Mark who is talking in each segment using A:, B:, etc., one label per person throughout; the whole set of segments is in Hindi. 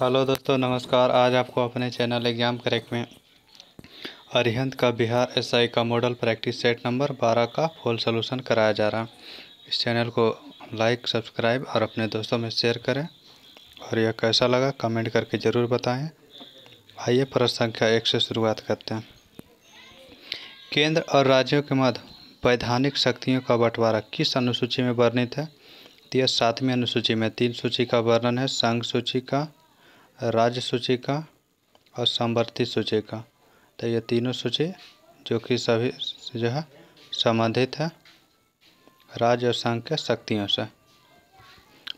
A: हेलो दोस्तों नमस्कार आज आपको अपने चैनल एग्जाम करेक्ट में अरिहंत का बिहार एसआई का मॉडल प्रैक्टिस सेट नंबर 12 का फुल सोल्यूशन कराया जा रहा है इस चैनल को लाइक सब्सक्राइब और अपने दोस्तों में शेयर करें और यह कैसा लगा कमेंट करके ज़रूर बताएं आइए प्रश्न संख्या एक से शुरुआत करते हैं केंद्र और राज्यों के मध्य वैधानिक शक्तियों का बंटवारा किस अनुसूची में वर्णित है तो यह सातवीं अनुसूची में तीन सूची का वर्णन है संघ सूची का राज्य सूची का और समवर्ती का तो ये तीनों सूची जो कि सभी जो है संबंधित है राज्य और संघ के शक्तियों से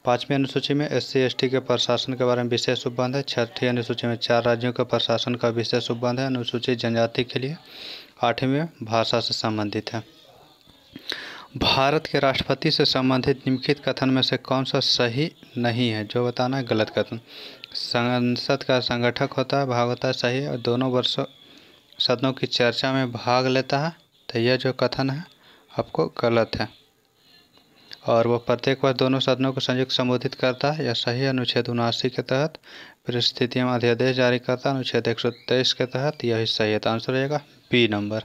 A: पाँचवीं अनुसूची में एस सी के प्रशासन के बारे में विशेष उपबंध है छठी अनुसूची में चार राज्यों के प्रशासन का विशेष उपबंध है अनुसूचित जनजाति के लिए आठवीं भाषा से संबंधित है भारत के राष्ट्रपति से संबंधित निम्नलिखित कथन में से कौन सा सही नहीं है जो बताना है गलत कथन संसद का संगठक होता है भाग होता है सही और दोनों वर्षों सदनों की चर्चा में भाग लेता है तो यह जो कथन है आपको गलत है और वह प्रत्येक वर्ष दोनों सदनों को संयुक्त संबोधित करता है यह सही अनुच्छेद उनासी के तहत परिस्थितियों में अध्यादेश जारी करता है अनुच्छेद एक सौ तेईस के तहत यही सही है तो आंसर रहेगा बी नंबर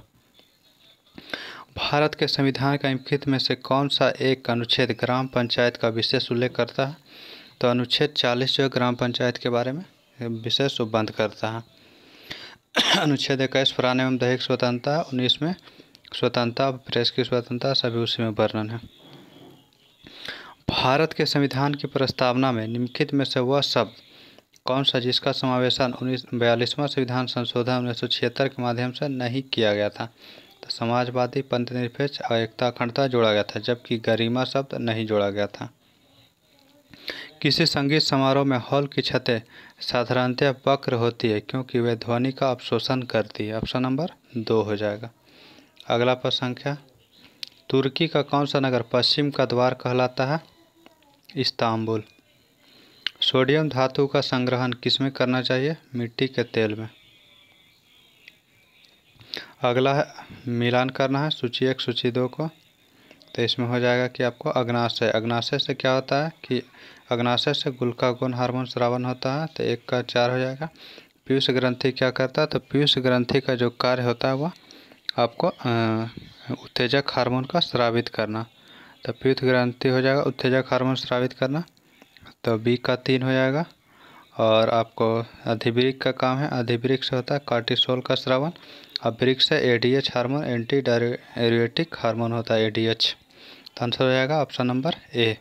A: भारत के संविधान का इंकित में से कौन सा एक अनुच्छेद ग्राम पंचायत का विशेष उल्लेख करता है तो अनुच्छेद चालीस जो है ग्राम पंचायत के बारे में विशेष उपबंध करता है अनुच्छेद इक्कीस पुराने एवं दैहिक स्वतंत्रता उन्नीस में स्वतंत्रता प्रेस की स्वतंत्रता सभी उसी में वर्णन है भारत के संविधान की प्रस्तावना में निम्नलिखित में से वह शब्द कौन सा जिसका समावेशन उन्नीस बयालीसवां संविधान संशोधन उन्नीस सौ छिहत्तर के माध्यम से नहीं किया गया था तो समाजवादी पंथ निरपेक्ष और एकता अखंडता जोड़ा गया था जबकि गरिमा शब्द नहीं जोड़ा गया था किसी संगीत समारोह में हॉल की छतें साधारणतः वक्र होती है क्योंकि वे ध्वनि का अवशोषण करती है ऑप्शन नंबर दो हो जाएगा अगला प्रश्न संख्या तुर्की का कौन सा नगर पश्चिम का द्वार कहलाता है इस्तांबुल सोडियम धातु का संग्रहण किसमें करना चाहिए मिट्टी के तेल में अगला है मिलान करना है सूची एक सूची दो को तो इसमें हो जाएगा कि आपको अग्नाशय अग्नाशय से क्या होता है कि अग्नाशय से गुण हार्मोन श्रावण होता है तो एक का चार हो जाएगा पीयूष ग्रंथि क्या करता है तो पीयूष ग्रंथि का जो कार्य होता है वह आपको उत्तेजक हार्मोन का श्रावित करना तो पीयूष ग्रंथि हो जाएगा उत्तेजक हार्मोन श्रावित करना तो बी का तीन हो जाएगा और आपको अधिवृक्ष का काम है अधिवृक्ष होता है कार्टिसोल का श्रावण से वृक्ष है H hormone anti diuretic hormone होता है ए डी एच तो आंसर हो जाएगा ऑप्शन नंबर ए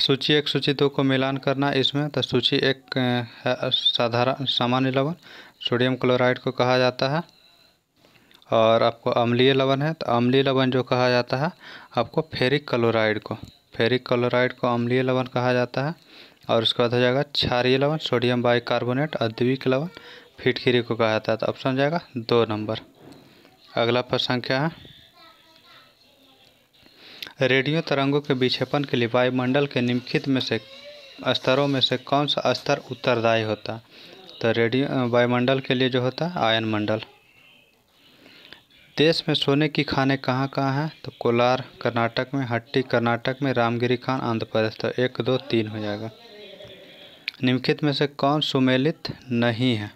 A: सूची एक सूची दो को मिलान करना इसमें तो सूची एक साधारण सामान्य लवण सोडियम क्लोराइड को कहा जाता है और आपको अम्लीय लवण है तो अम्लीय लवण जो कहा जाता है आपको फेरिक क्लोराइड को फेरिक क्लोराइड को अम्लीय लवण कहा जाता है और उसके बाद हो जाएगा क्षारीय लवण सोडियम बाई कार्बोनेट द्विक लवन फिटकिरी को कहा जाता है तो ऑप्शन जाएगा दो नंबर अगला प्रश्न संख्या है रेडियो तरंगों के विक्षेपण के लिए वायुमंडल के निम्नलिखित में से स्तरों में से कौन सा स्तर उत्तरदायी होता तो रेडियो वायुमंडल के लिए जो होता है आयन मंडल देश में सोने की खाने कहाँ कहाँ हैं तो कोलार कर्नाटक में हट्टी कर्नाटक में रामगिरी खान आंध्र प्रदेश तो एक दो तीन हो जाएगा निम्नलिखित में से कौन सुमेलित नहीं है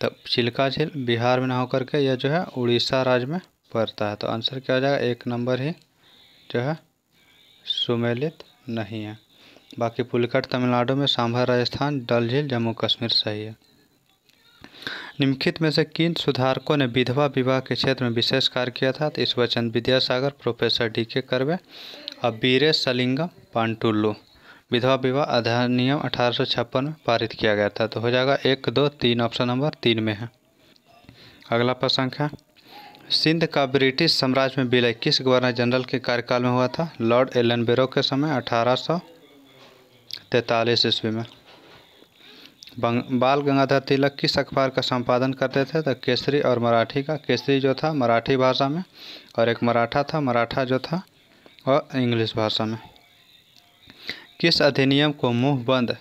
A: तो चिल्का झील बिहार में ना होकर के यह जो है उड़ीसा राज्य में पड़ता है तो आंसर क्या हो जाएगा एक नंबर ही जो है सुमेलित नहीं है बाकी पुलकट तमिलनाडु में सांभर राजस्थान डल झील जम्मू कश्मीर सही है निम्नलिखित में से किन सुधारकों ने विधवा विवाह के क्षेत्र में विशेष कार्य किया था तो इस वचन विद्यासागर प्रोफेसर डी के करवे और बीरे सलिंगम पांटुल्लू विधवा विवाह अधिनियम अठारह में पारित किया गया था तो हो जाएगा एक दो तीन ऑप्शन नंबर तीन में है अगला प्रसंग है सिंध का ब्रिटिश साम्राज्य में विलय किस गवर्नर जनरल के कार्यकाल में हुआ था लॉर्ड एलनबेरो के समय अठारह सौ तैतालीस ईस्वी में बाल गंगाधर तिलक किस अखबार का संपादन करते थे तो केसरी और मराठी का केसरी जो था मराठी भाषा में और एक मराठा था मराठा जो था और इंग्लिश भाषा में किस अधिनियम को मुंह बंद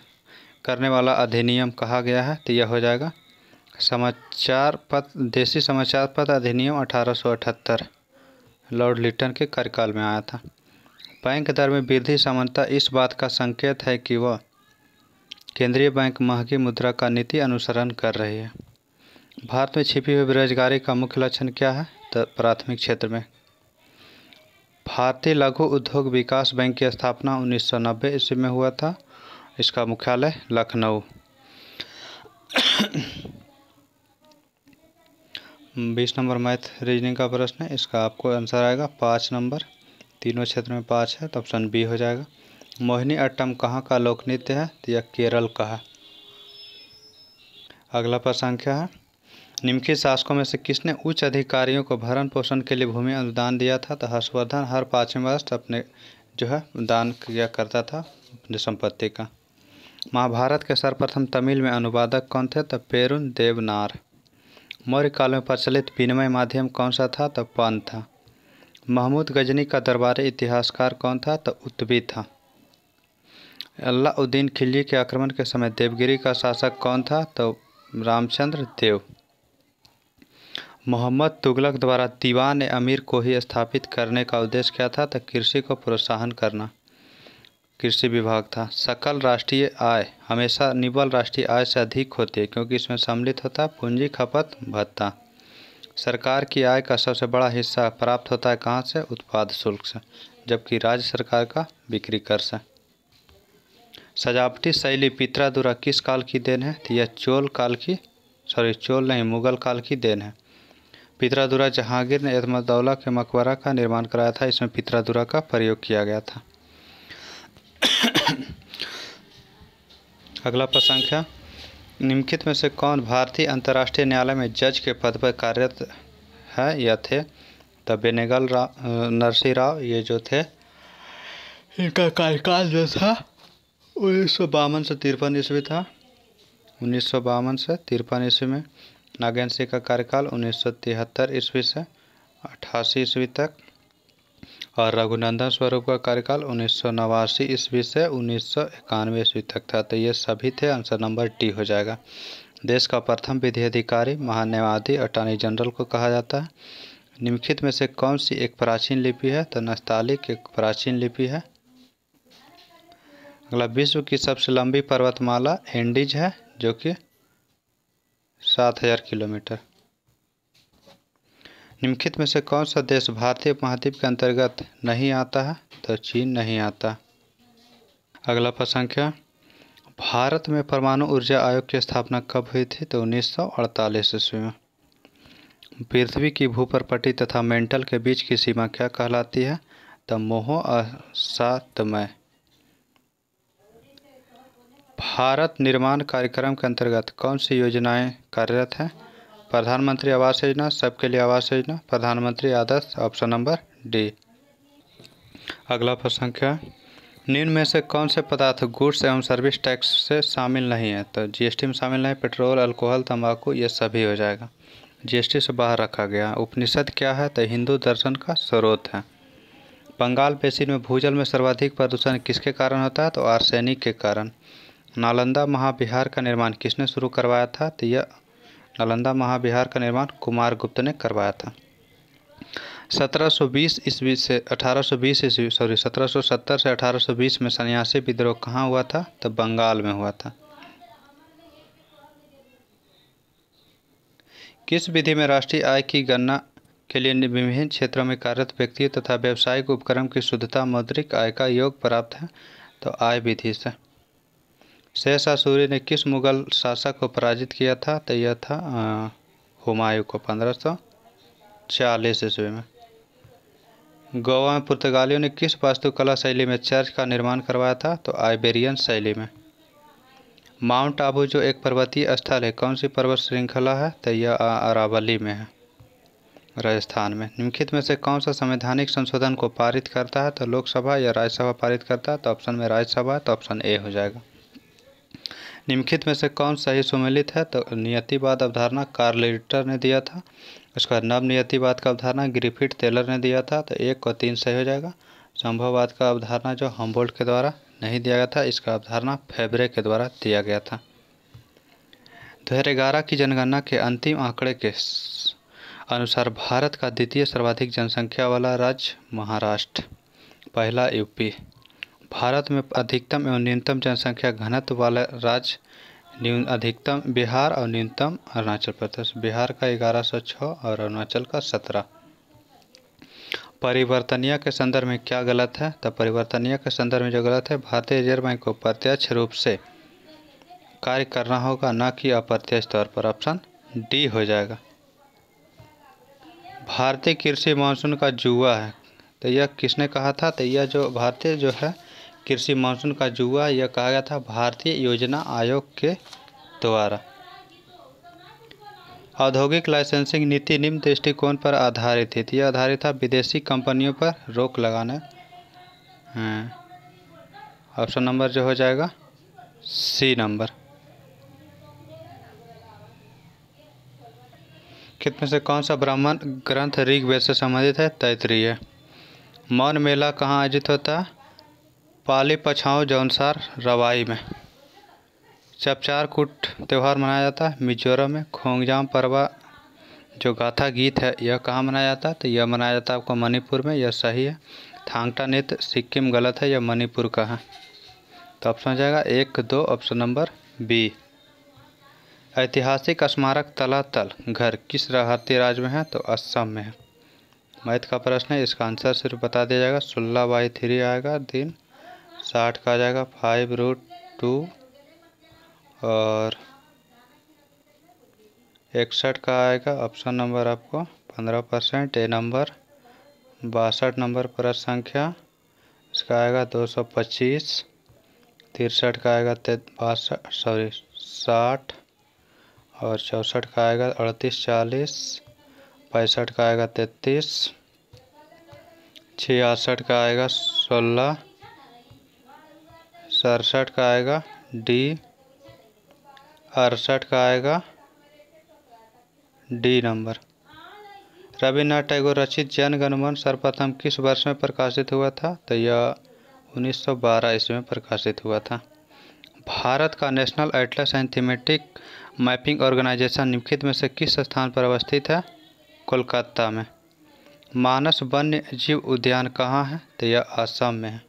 A: करने वाला अधिनियम कहा गया है तो यह हो जाएगा समाचार पत्र देसी समाचार पत्र अधिनियम अठारह लॉर्ड लिटन के कार्यकाल में आया था बैंक दर में वृद्धि समानता इस बात का संकेत है कि वह केंद्रीय बैंक महंगी मुद्रा का नीति अनुसरण कर रही है भारत में छिपी हुई बेरोजगारी का मुख्य लक्षण क्या है तो प्राथमिक क्षेत्र में भारतीय लघु उद्योग विकास बैंक की स्थापना 1990 ईस्वी में हुआ था इसका मुख्यालय लखनऊ हम्म, बीस नंबर मैथ रीजनिंग का प्रश्न है इसका आपको आंसर आएगा पाँच नंबर तीनों क्षेत्र में पाँच है तो ऑप्शन बी हो जाएगा मोहिनी अट्टम कहाँ का लोक नृत्य है तो यह केरल का है अगला संख्या है निम्नलिखित शासकों में से किसने उच्च अधिकारियों को भरण पोषण के लिए भूमि अनुदान दिया था तो हर्षवर्धन हर पाँचवें वर्ष अपने जो है दान किया करता था अपनी संपत्ति का महाभारत के सर्वप्रथम तमिल में अनुवादक कौन थे तो पेरुन देवनार मौर्य काल में प्रचलित विनिमय माध्यम कौन सा था तो पान था महमूद गजनी का दरबारी इतिहासकार कौन था तो उत्तवी था अलाउद्दीन खिलजी के आक्रमण के समय देवगिरी का शासक कौन था तो रामचंद्र देव मोहम्मद तुगलक द्वारा दीवान अमीर को ही स्थापित करने का उद्देश्य क्या था तो कृषि को प्रोत्साहन करना कृषि विभाग था सकल राष्ट्रीय आय हमेशा निबल राष्ट्रीय आय से अधिक होती है क्योंकि इसमें सम्मिलित होता है पूंजी खपत भत्ता सरकार की आय का सबसे बड़ा हिस्सा प्राप्त होता है कहाँ से उत्पाद शुल्क से जबकि राज्य सरकार का बिक्री कर से सजावटी शैली पितरादुरा किस काल की देन है तो यह चोल काल की सॉरी चोल नहीं मुगल काल की देन है पितरादुरा जहांगीर ने एतमदौला के मकबरा का निर्माण कराया था इसमें पितरादुरा का प्रयोग किया गया था अगला प्रश्न है निम्नलिखित में से कौन भारतीय अंतर्राष्ट्रीय न्यायालय में जज के पद पर कार्यरत है या थे तो बेनेगल रा, नरसिंह राव ये जो थे इनका कार्यकाल जो था उन्नीस सौ बावन से तिरपन ईस्वी था उन्नीस सौ बावन से तिरपन ईस्वी में नागेंद्र सिंह का कार्यकाल उन्नीस सौ तिहत्तर ईस्वी से अट्ठासी ईस्वी तक और रघुनंदन स्वरूप का कार्यकाल उन्नीस सौ नवासी ईस्वी से उन्नीस सौ इक्यानवे ईस्वी तक था तो ये सभी थे आंसर नंबर डी हो जाएगा देश का प्रथम विधि अधिकारी महान्यायवादी अटॉर्नी जनरल को कहा जाता है निम्नलिखित में से कौन सी एक प्राचीन लिपि है तो नस्तालिक एक प्राचीन लिपि है अगला विश्व की सबसे लंबी पर्वतमाला एंडीज है जो कि सात हज़ार किलोमीटर निम्नलिखित में से कौन सा देश भारतीय महाद्वीप के अंतर्गत नहीं आता है तो चीन नहीं आता अगला प्रश्न संख्या भारत में परमाणु ऊर्जा आयोग की स्थापना कब हुई थी तो 1948 ईस्वी में पृथ्वी की भूपरपट्टी तथा मेंटल के बीच की सीमा क्या कहलाती है तो मोह असातमय भारत निर्माण कार्यक्रम के अंतर्गत कौन सी योजनाएं कार्यरत हैं प्रधानमंत्री आवास योजना सबके लिए आवास योजना प्रधानमंत्री आदर्श ऑप्शन नंबर डी अगला प्रश्न क्या निम्न में से कौन से पदार्थ गुड्स एवं सर्विस टैक्स से शामिल नहीं है तो जीएसटी में शामिल नहीं पेट्रोल अल्कोहल तंबाकू ये सभी हो जाएगा जीएसटी से बाहर रखा गया उपनिषद क्या है तो हिंदू दर्शन का स्रोत है बंगाल बेसिन में भूजल में सर्वाधिक प्रदूषण किसके कारण होता है तो आर्सैनिक के कारण नालंदा महाविहार का निर्माण किसने शुरू करवाया था तो यह नालंदा महाविहार का निर्माण कुमार गुप्त ने करवाया था 1720 ईस्वी से 1820 ईस्वी सॉरी 1770 से 1820 में सन्यासी विद्रोह कहाँ हुआ था तो बंगाल में हुआ था किस विधि में राष्ट्रीय आय की गणना के लिए विभिन्न क्षेत्रों में कार्यरत व्यक्तियों तथा व्यावसायिक उपक्रम की शुद्धता मौद्रिक आय का योग प्राप्त है तो आय विधि से शेरशाह सूरी ने किस मुग़ल शासक को पराजित किया था तो यह था हुमायूं को पंद्रह सौ चालीस ईस्वी में गोवा में पुर्तगालियों ने किस वास्तुकला शैली में चर्च का निर्माण करवाया था तो आइबेरियन शैली में माउंट आबू जो एक पर्वतीय स्थल है कौन सी पर्वत श्रृंखला है तो यह अरावली में है राजस्थान में निम्नलिखित में से कौन सा संवैधानिक संशोधन को पारित करता है तो लोकसभा या राज्यसभा पारित करता है तो ऑप्शन में राज्यसभा तो ऑप्शन ए हो जाएगा निम्नलिखित में से कौन सही सुमिलित है तो नियतिवाद अवधारणा कार्ल ने दिया था उसके बाद नवनियतिवाद का अवधारणा ग्रिफिट टेलर ने दिया था तो एक को तीन सही हो जाएगा संभववाद का अवधारणा जो हम्बोल्ट के द्वारा नहीं दिया गया था इसका अवधारणा फेबरे के द्वारा दिया गया था दो हज़ार ग्यारह की जनगणना के अंतिम आंकड़े के अनुसार भारत का द्वितीय सर्वाधिक जनसंख्या वाला राज्य महाराष्ट्र पहला यूपी भारत में अधिकतम एवं न्यूनतम जनसंख्या घनत्व वाला राज्य न्यून अधिकतम बिहार और न्यूनतम अरुणाचल प्रदेश बिहार का ग्यारह सौ छः और अरुणाचल का सत्रह परिवर्तनीय के संदर्भ में क्या गलत है तो परिवर्तनीय के संदर्भ में जो गलत है भारतीय रिजर्व बैंक को प्रत्यक्ष रूप से कार्य करना होगा न कि अप्रत्यक्ष तौर पर ऑप्शन डी हो जाएगा भारतीय कृषि मानसून का जुआ है तो यह किसने कहा था तो यह जो भारतीय जो है कृषि मानसून का जुआ यह कहा गया था भारतीय योजना आयोग के द्वारा औद्योगिक लाइसेंसिंग नीति निम्न दृष्टिकोण पर आधारित थी यह आधारित था विदेशी कंपनियों पर रोक लगाने हाँ। ऑप्शन नंबर जो हो जाएगा सी नंबर कितने में से कौन सा ब्राह्मण ग्रंथ ऋग्वेद से संबंधित है तैतरीय मौन मेला कहाँ आयोजित होता है पाली जो जौनसार रवाई में चपचारकुट त्यौहार मनाया जाता है मिजोरम में खोंगजाम परवा जो गाथा गीत है यह कहाँ मनाया जाता है तो यह मनाया जाता है आपको मणिपुर में यह सही है थांगटा नृत्य सिक्किम गलत है यह मणिपुर का है तो ऑप्शन हो जाएगा एक दो ऑप्शन नंबर बी ऐतिहासिक स्मारक तला तल घर किस भारतीय राज्य में है तो असम में है मैथ का प्रश्न है इसका आंसर सिर्फ बता दिया जाएगा सुल्ला बाई थ्री आएगा दिन साठ का आ जाएगा फाइव रूट टू और इकसठ का आएगा ऑप्शन नंबर आपको पंद्रह परसेंट ए नंबर बासठ नंबर पर संख्या इसका आएगा दो सौ पच्चीस तिरसठ का आएगा बासठ सॉरी साठ और चौंसठ का आएगा अड़तीस चालीस पैंसठ का आएगा तैतीस छियासठ का आएगा सोलह सड़सठ का आएगा डी अड़सठ का आएगा डी नंबर रविन्द्रनाथ टैगोर रचित गणमन सर्वप्रथम किस वर्ष में प्रकाशित हुआ था तो यह 1912 ईस्वी में प्रकाशित हुआ था भारत का national atlas and thematic mapping organisation निम्नलिखित में से किस स्थान पर अवस्थित है कोलकाता में मानस वन्य जीव उद्यान कहाँ है तो यह असम में है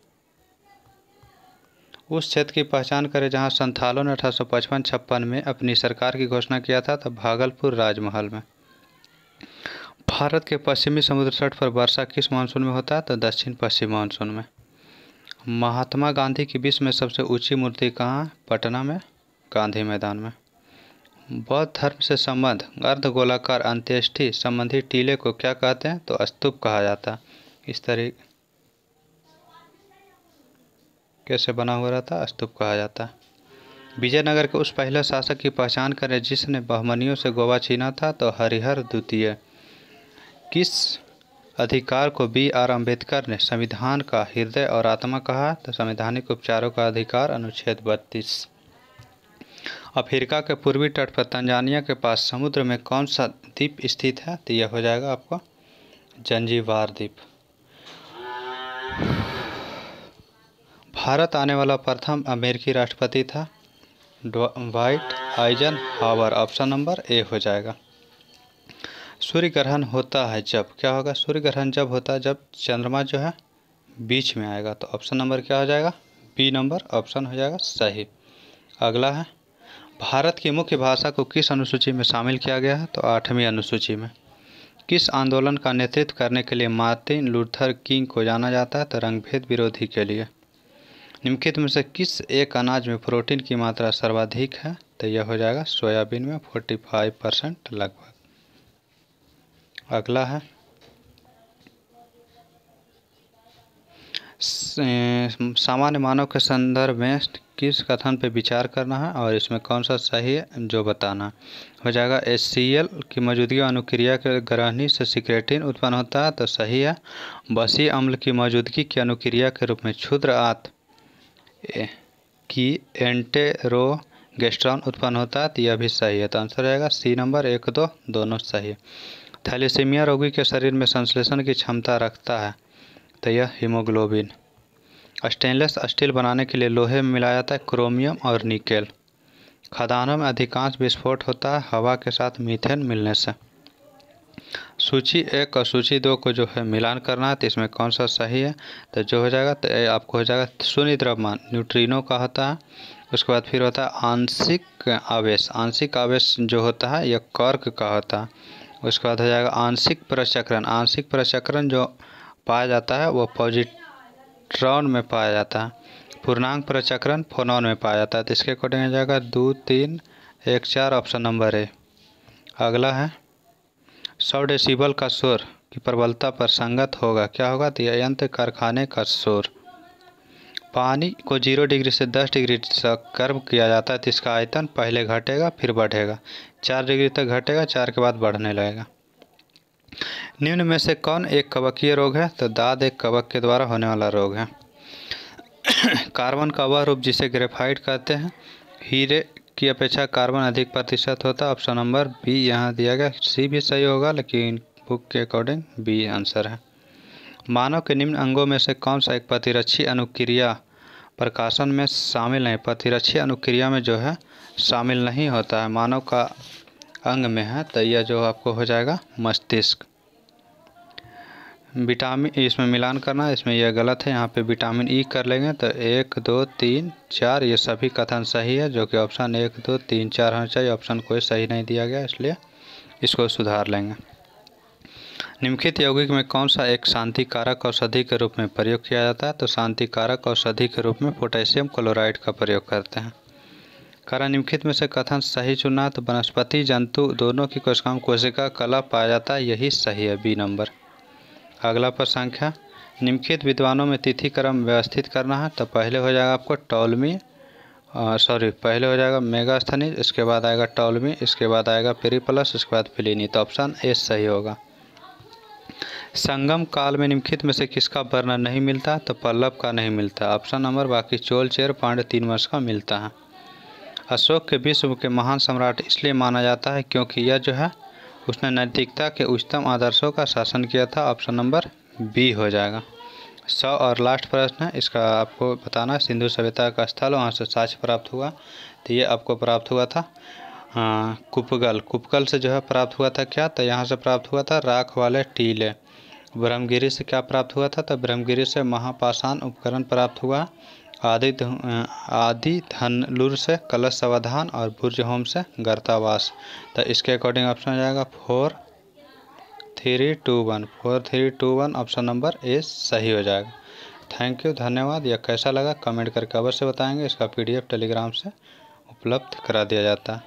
A: उस क्षेत्र की पहचान करें जहां संथालों ने अठारह सौ पचपन छप्पन में अपनी सरकार की घोषणा किया था तब भागलपुर राजमहल में भारत के पश्चिमी समुद्र तट पर वर्षा किस मानसून में होता है तो दक्षिण पश्चिम मानसून में महात्मा गांधी की विश्व में सबसे ऊंची मूर्ति कहाँ पटना में गांधी मैदान में बौद्ध धर्म से संबंध अर्ध गोलाकार अंत्येष्टि संबंधी टीले को क्या कहते हैं तो स्तूप कहा जाता है इस तरीके कैसे बना हुआ रहता स्तूप कहा जाता है विजयनगर के उस पहले शासक की पहचान करें जिसने बहमनियों से गोवा छीना था तो हरिहर द्वितीय किस अधिकार को बी आर अम्बेडकर ने संविधान का हृदय और आत्मा कहा तो संवैधानिक उपचारों का अधिकार अनुच्छेद बत्तीस अफ्रीका के पूर्वी तट पर तंजानिया के पास समुद्र में कौन सा द्वीप स्थित है तो यह हो जाएगा आपका जंजीवार द्वीप भारत आने वाला प्रथम अमेरिकी राष्ट्रपति था Dwight Eisenhower option number A हो जाएगा सूर्य ग्रहण होता है जब क्या होगा सूर्य ग्रहण जब होता है जब चंद्रमा जो है बीच में आएगा तो ऑप्शन नंबर क्या हो जाएगा बी नंबर ऑप्शन हो जाएगा सही अगला है भारत की मुख्य भाषा को किस अनुसूची में शामिल किया गया है तो आठवीं अनुसूची में किस आंदोलन का नेतृत्व करने के लिए मार्टिन लूथर किंग को जाना जाता है तो रंगभेद विरोधी के लिए निम्नलिखित में से किस एक अनाज में प्रोटीन की मात्रा सर्वाधिक है तो यह हो जाएगा सोयाबीन में 45 परसेंट लगभग अगला है सामान्य मानव के संदर्भ में किस कथन पर विचार करना है और इसमें कौन सा सही है जो बताना हो जाएगा एस सी एल की मौजूदगी अनुक्रिया के ग्रहणी से सिक्रेटिन उत्पन्न होता है तो सही है बसी अम्ल की मौजूदगी की अनुक्रिया के रूप में क्षुद्र आत की एंटेरोगेस्ट्रॉन उत्पन्न होता है तो यह भी सही है तो आंसर रहेगा सी नंबर एक दो दोनों सही है थैलीसीमिया रोगी के शरीर में संश्लेषण की क्षमता रखता है तो यह हीमोग्लोबिन स्टेनलेस स्टील बनाने के लिए लोहे में मिलाया जाता है क्रोमियम और निकेल खदानों में अधिकांश विस्फोट होता है हवा के साथ मीथेन मिलने से सूची एक और सूची दो को जो है मिलान करना है तो इसमें कौन सा सही है तो जो हो जाएगा तो आपको हो जाएगा शून्य द्रव्यमान न्यूट्रिनो का होता है उसके बाद फिर होता है आंशिक आवेश आंशिक आवेश जो होता है यह कर्क का होता है उसके बाद हो जाएगा आंशिक प्रचक्रण आंशिक प्रचक्रण जो पाया जाता है वो पॉजिट्रॉन में पाया जाता है पूर्णांक प्रचक्रण फोनॉन में पाया जाता है तो इसके अकॉर्डिंग हो जाएगा दो तीन एक चार ऑप्शन नंबर ए अगला है सौ डेसिबल का शोर की प्रबलता पर संगत होगा क्या होगा तो यंत्र कारखाने का शोर पानी को जीरो डिग्री से दस डिग्री तक गर्म किया जाता है तो इसका आयतन पहले घटेगा फिर बढ़ेगा चार डिग्री तक घटेगा चार के बाद बढ़ने लगेगा निम्न में से कौन एक कवकीय रोग है तो दाद एक कवक के द्वारा होने वाला रोग है कार्बन का वह रूप जिसे ग्रेफाइट कहते हैं हीरे की अपेक्षा कार्बन अधिक प्रतिशत होता ऑप्शन नंबर बी यहाँ दिया गया सी भी सही होगा लेकिन बुक के अकॉर्डिंग बी आंसर है मानव के निम्न अंगों में से कौन सा एक प्रतिरक्षी अनुक्रिया प्रकाशन में शामिल नहीं प्रतिरक्षी अनुक्रिया में जो है शामिल नहीं होता है मानव का अंग में है तो यह जो आपको हो जाएगा मस्तिष्क विटामिन इसमें मिलान करना इसमें यह गलत है यहाँ पे विटामिन ई कर लेंगे तो एक दो तीन चार ये सभी कथन सही है जो कि ऑप्शन एक दो तीन चार होना चाहिए ऑप्शन कोई सही नहीं दिया गया इसलिए इसको सुधार लेंगे निम्नलिखित यौगिक में कौन सा एक शांतिकारक औषधि के रूप में प्रयोग किया जाता है तो शांतिकारक औषधि के रूप में पोटेशियम क्लोराइड का प्रयोग करते हैं कारण निम्नलिखित में से कथन सही चुना तो वनस्पति जंतु दोनों की कोशिकाओं कोशिका कला पाया जाता है यही सही है बी नंबर अगला पर संख्या निम्नलिखित विद्वानों में तिथि क्रम व्यवस्थित करना है तो पहले हो जाएगा आपको टॉलमी सॉरी पहले हो जाएगा मेगास्थनी इसके बाद आएगा टॉलमी इसके बाद आएगा पेरी प्लस इसके बाद फिलिनी तो ऑप्शन ए सही होगा संगम काल में निम्नलिखित में से किसका वर्णन नहीं मिलता तो पल्लव का नहीं मिलता ऑप्शन नंबर बाकी चोल चेर पांडे तीन वर्ष का मिलता है अशोक के विश्व के महान सम्राट इसलिए माना जाता है क्योंकि यह जो है उसने नैतिकता के उच्चतम आदर्शों का शासन किया था ऑप्शन नंबर बी हो जाएगा सौ और लास्ट प्रश्न है इसका आपको बताना सिंधु सभ्यता का स्थल वहाँ से साक्ष प्राप्त हुआ तो ये आपको प्राप्त हुआ था कुपगल कुपगल से जो है प्राप्त हुआ था क्या तो यहाँ से प्राप्त हुआ था राख वाले टीले ब्रह्मगिरी से क्या प्राप्त हुआ था तो ब्रह्मगिरी से महापाषाण उपकरण प्राप्त हुआ आदि आदि धनलुर से कलश सवाधान और बुर्ज होम से गर्तावास तो इसके अकॉर्डिंग ऑप्शन हो जाएगा four three two one four three two one option number A सही हो जाएगा थैंक यू धन्यवाद यह कैसा लगा कमेंट करके अवश्य बताएंगे इसका पीडीएफ टेलीग्राम से उपलब्ध करा दिया जाता है